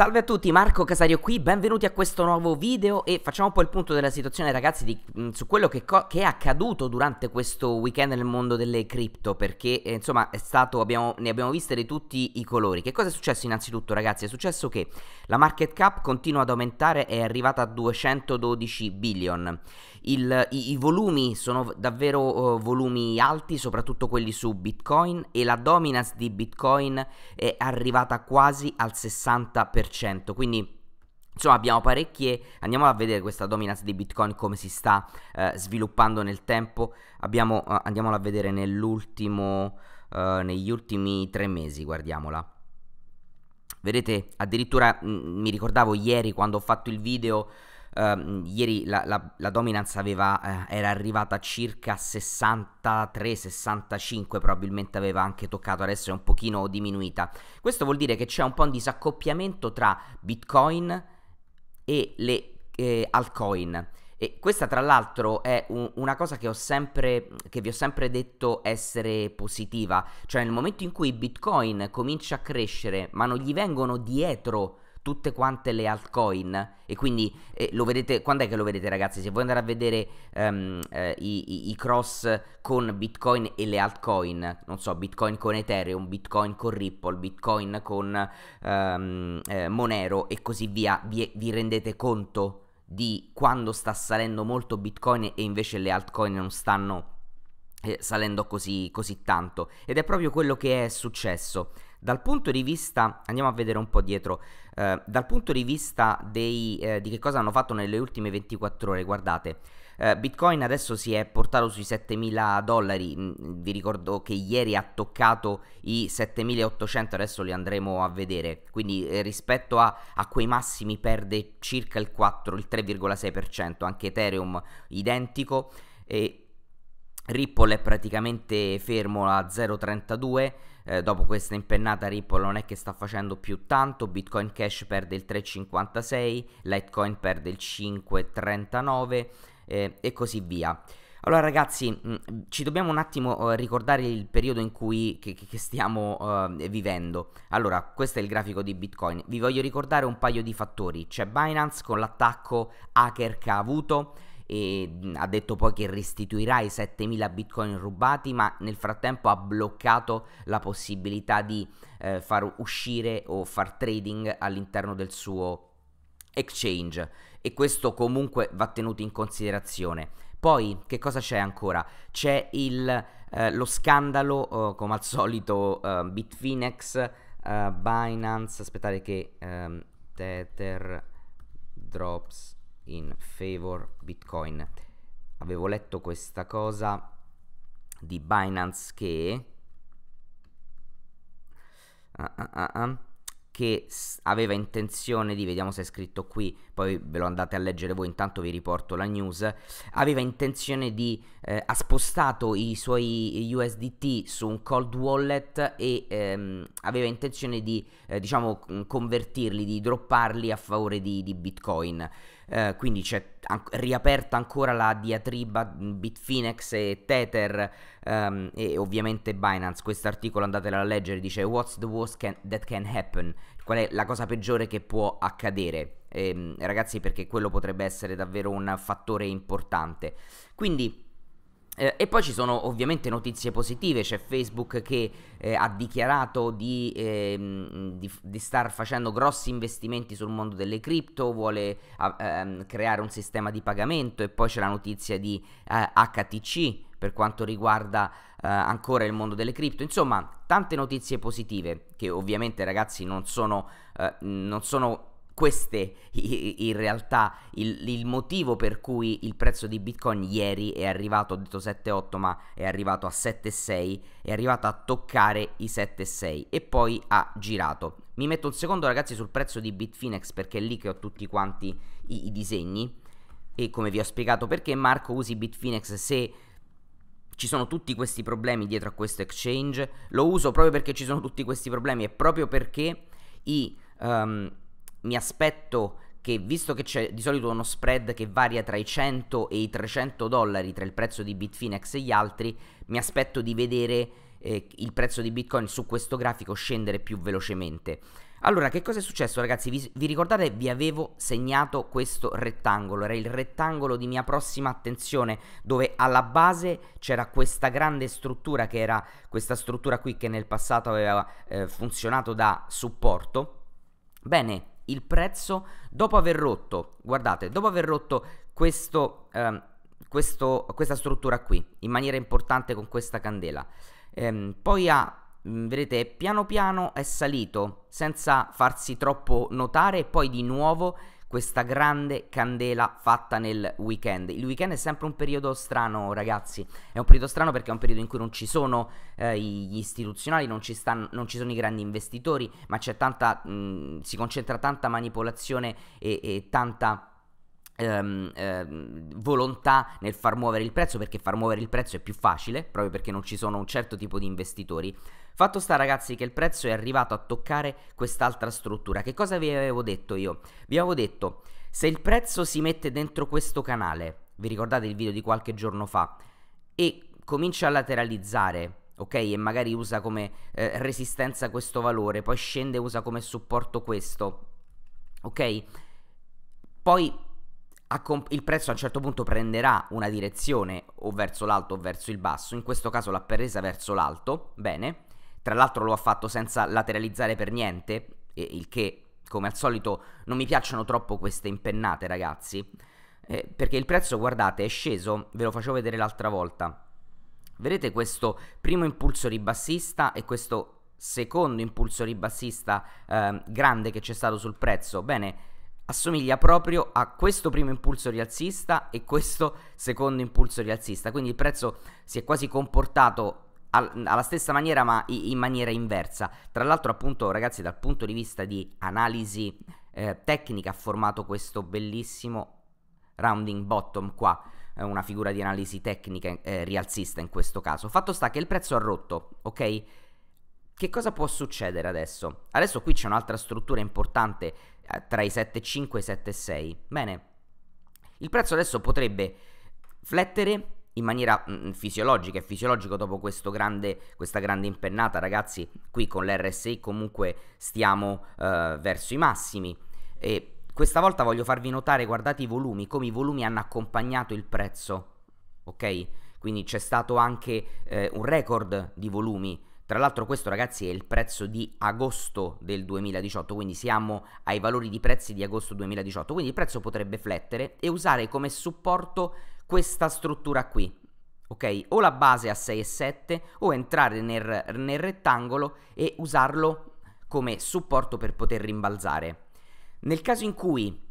Salve a tutti, Marco Casario qui, benvenuti a questo nuovo video e facciamo un po' il punto della situazione ragazzi di, mm, su quello che, che, è accaduto durante questo weekend nel mondo delle cripto perché eh, insomma stato, abbiamo, ne abbiamo viste di tutti i colori. Che cosa è successo innanzitutto ragazzi? È successo che la market cap continua ad aumentare è arrivata a 212 billion. Il, i, i, volumi sono davvero uh, volumi alti, soprattutto quelli su Bitcoin e la dominance di Bitcoin è arrivata quasi al 60%. 3%, quindi Insomma, abbiamo parecchie. Andiamo a vedere questa dominance di Bitcoin come si sta eh, sviluppando nel tempo. Abbiamo, uh, andiamola a vedere nell'ultimo, uh, negli ultimi tre mesi, guardiamola. Vedete, addirittura mh, mm, mi ricordavo ieri quando ho fatto il video ehm, ieri la, la, la dominance aveva, eh, era arrivata a circa 63-65, probabilmente aveva anche toccato, adesso è un pochino diminuita. Questo vuol dire che c'è un po' un disaccoppiamento tra Bitcoin e le eh, altcoin. E questa tra l'altro è un, una cosa che, ho sempre, che vi ho sempre detto essere positiva, cioè nel momento in cui Bitcoin comincia a crescere ma non gli vengono dietro tutte quante le altcoin e quindi eh, lo vedete quando è che lo vedete ragazzi se voi andate a vedere um, eh, i, i, cross con bitcoin e le altcoin non so bitcoin con ethereum bitcoin con ripple bitcoin con um, eh, monero e così via vi, vi rendete conto di quando sta salendo molto bitcoin e invece le altcoin non stanno eh, salendo così, così tanto ed è proprio quello che è successo dal punto di vista, andiamo a vedere un po' dietro, eh, dal punto di vista dei, eh, di che cosa hanno fatto nelle ultime 24 ore, guardate, eh, Bitcoin adesso si è portato sui 7.000 dollari, mm, vi ricordo che ieri ha toccato i 7.800, adesso li andremo a vedere, quindi eh, rispetto a, a, quei massimi perde circa il 4, il 3,6%, anche Ethereum identico. E Ripple è praticamente fermo a 0,32 eh, dopo questa impennata Ripple non è che sta facendo più tanto Bitcoin Cash perde il 3,56 Litecoin perde il 5,39 eh, e così via allora ragazzi mm, ci dobbiamo un attimo eh, ricordare il periodo in cui che, che stiamo eh, vivendo allora questo è il grafico di Bitcoin vi voglio ricordare un paio di fattori c'è Binance con l'attacco hacker che ha avuto ha detto poi che restituirà i 7.000 bitcoin rubati, ma nel frattempo ha bloccato la possibilità di eh, far uscire o far trading all'interno del suo exchange e questo comunque va tenuto in considerazione. Poi che cosa c'è ancora? C'è il, eh, lo scandalo, eh, come al solito, eh, Bitfinex, eh, Binance, aspettate che ehm, Tether Drops in favor Bitcoin. Avevo letto questa cosa di Binance che... Uh, uh, uh, che aveva intenzione di, vediamo se è scritto qui, poi ve lo andate a leggere voi, intanto vi riporto la news, aveva intenzione di, eh, ha spostato i suoi USDT su un cold wallet e ehm, aveva intenzione di, eh, diciamo, convertirli, di dropparli a favore di, di Bitcoin. Eh, quindi c'è an- riaperta ancora la diatriba Bitfinex e Tether um, e ovviamente Binance. Quest'articolo andatelo a leggere, dice What's the worst can- that can happen? Qual è la cosa peggiore che può accadere? E, ehm, ragazzi perché quello potrebbe essere davvero un fattore importante. Quindi eh, e poi ci sono ovviamente notizie positive, c'è Facebook che eh, ha dichiarato di, eh, di, di, star facendo grossi investimenti sul mondo delle cripto, vuole ehm, creare un sistema di pagamento e poi c'è la notizia di HTC eh, per quanto riguarda eh, ancora il mondo delle cripto, insomma tante notizie positive che ovviamente ragazzi non sono, eh, non sono queste in realtà il, il, motivo per cui il prezzo di Bitcoin ieri è arrivato, ho detto 7,8 ma è arrivato a 7,6, è arrivato a toccare i 7,6 e poi ha girato. Mi metto un secondo ragazzi sul prezzo di Bitfinex perché è lì che ho tutti quanti i, i disegni e come vi ho spiegato perché Marco usi Bitfinex se ci sono tutti questi problemi dietro a questo exchange, lo uso proprio perché ci sono tutti questi problemi e proprio perché i... Um, mi aspetto che visto che c'è di solito uno spread che varia tra i 100 e i 300 dollari tra il prezzo di Bitfinex e gli altri, mi aspetto di vedere eh, il prezzo di Bitcoin su questo grafico scendere più velocemente. Allora, che cosa è successo ragazzi? Vi, vi ricordate vi avevo segnato questo rettangolo, era il rettangolo di mia prossima attenzione, dove alla base c'era questa grande struttura che era questa struttura qui che nel passato aveva eh, funzionato da supporto. Bene, il prezzo dopo aver rotto, guardate, dopo aver rotto questo, ehm, questo, questa struttura qui in maniera importante con questa candela. Ehm, poi ha mm, vedete piano piano è salito senza farsi troppo notare e poi di nuovo questa grande candela fatta nel weekend. Il weekend è sempre un periodo strano, ragazzi. È un periodo strano perché è un periodo in cui non ci sono eh, gli istituzionali, non ci, stanno, non ci, sono i grandi investitori, ma c'è tanta. Mh, si concentra tanta manipolazione e, e tanta Ehm, ehm, volontà nel far muovere il prezzo perché far muovere il prezzo è più facile proprio perché non ci sono un certo tipo di investitori fatto sta ragazzi che il prezzo è arrivato a toccare quest'altra struttura che cosa vi avevo detto io vi avevo detto se il prezzo si mette dentro questo canale vi ricordate il video di qualche giorno fa e comincia a lateralizzare ok? E magari usa come eh, resistenza questo valore, poi scende e usa come supporto questo, ok? Poi comp- il prezzo a un certo punto prenderà una direzione o verso l'alto o verso il basso, in questo caso l'ha presa verso l'alto, bene, tra l'altro lo ha fatto senza lateralizzare per niente, il che come al solito non mi piacciono troppo queste impennate ragazzi, eh, perché il prezzo guardate è sceso, ve lo facevo vedere l'altra volta, vedete questo primo impulso ribassista e questo secondo impulso ribassista eh, grande che c'è stato sul prezzo, bene, assomiglia proprio a questo primo impulso rialzista e questo secondo impulso rialzista. Quindi il prezzo si è quasi comportato al, alla stessa maniera ma in maniera inversa. Tra l'altro appunto ragazzi dal punto di vista di analisi eh, tecnica ha formato questo bellissimo rounding bottom qua una figura di analisi tecnica eh, rialzista in questo caso fatto sta che il prezzo ha rotto ok che cosa può succedere adesso? Adesso qui c'è un'altra struttura importante eh, tra i 7,5 e i 7,6. Bene, il prezzo adesso potrebbe flettere in maniera mh, mm, mm, fisiologica e fisiologico dopo grande, questa grande impennata, ragazzi, qui con l'RSI comunque stiamo eh, verso i massimi. E questa volta voglio farvi notare, guardate i volumi, come i volumi hanno accompagnato il prezzo, ok? Quindi c'è stato anche eh, un record di volumi tra l'altro questo ragazzi è il prezzo di agosto del 2018, quindi siamo ai valori di prezzi di agosto 2018, quindi il prezzo potrebbe flettere e usare come supporto questa struttura qui. Ok, o la base a 6,7 o entrare nel, nel rettangolo e usarlo come supporto per poter rimbalzare. Nel caso in cui,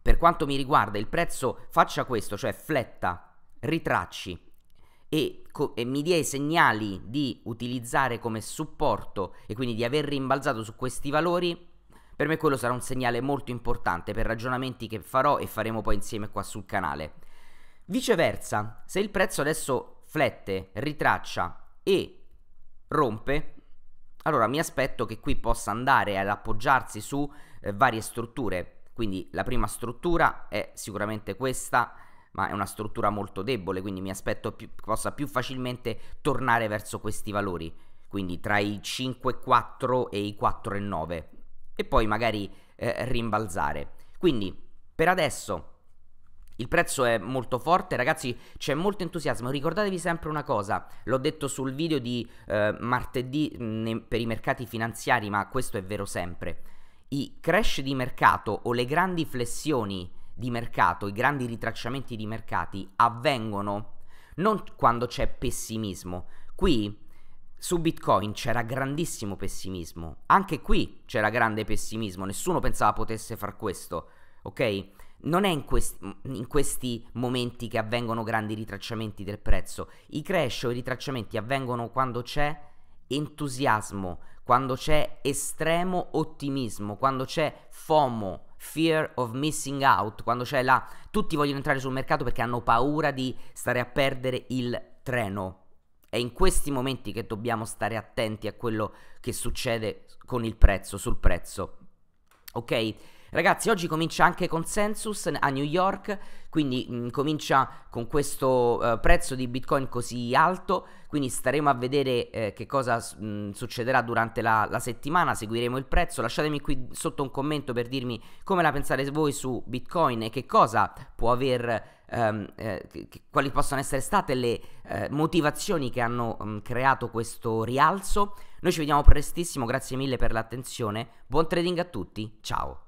per quanto mi riguarda, il prezzo faccia questo, cioè fletta, ritracci e, co- e mi dia i segnali di utilizzare come supporto e quindi di aver rimbalzato su questi valori, per me quello sarà un segnale molto importante per ragionamenti che farò e faremo poi insieme qua sul canale. Viceversa, se il prezzo adesso flette, ritraccia e rompe, allora mi aspetto che qui possa andare ad appoggiarsi su eh, varie strutture. Quindi la prima struttura è sicuramente questa ma è una struttura molto debole, quindi mi aspetto più, possa più facilmente tornare verso questi valori, quindi tra i 5,4 e i 4,9 e poi magari eh, rimbalzare. Quindi per adesso il prezzo è molto forte, ragazzi, c'è molto entusiasmo. Ricordatevi sempre una cosa, l'ho detto sul video di eh, martedì mh, mm, per i mercati finanziari, ma questo è vero sempre. I crash di mercato o le grandi flessioni di mercato, i grandi ritracciamenti di mercati avvengono non quando c'è pessimismo. Qui su Bitcoin c'era grandissimo pessimismo. Anche qui c'era grande pessimismo, nessuno pensava potesse far questo, ok? Non è in questi, in questi momenti che avvengono grandi ritracciamenti del prezzo. I crash o i ritracciamenti avvengono quando c'è entusiasmo, quando c'è estremo ottimismo, quando c'è FOMO, fear of missing out, quando c'è la... tutti vogliono entrare sul mercato perché hanno paura di stare a perdere il treno. È in questi momenti che dobbiamo stare attenti a quello che succede con il prezzo, sul prezzo. Ok? Ragazzi, oggi comincia anche Consensus a New York, quindi mh, mm, comincia con questo uh, prezzo di Bitcoin così alto, quindi staremo a vedere eh, che cosa mh, mm, succederà durante la, la, settimana, seguiremo il prezzo, lasciatemi qui sotto un commento per dirmi come la pensate voi su Bitcoin e che cosa può aver... Ehm, eh, che, quali possono essere state le eh, motivazioni che hanno mh, mm, creato questo rialzo? Noi ci vediamo prestissimo, grazie mille per l'attenzione, buon trading a tutti, ciao!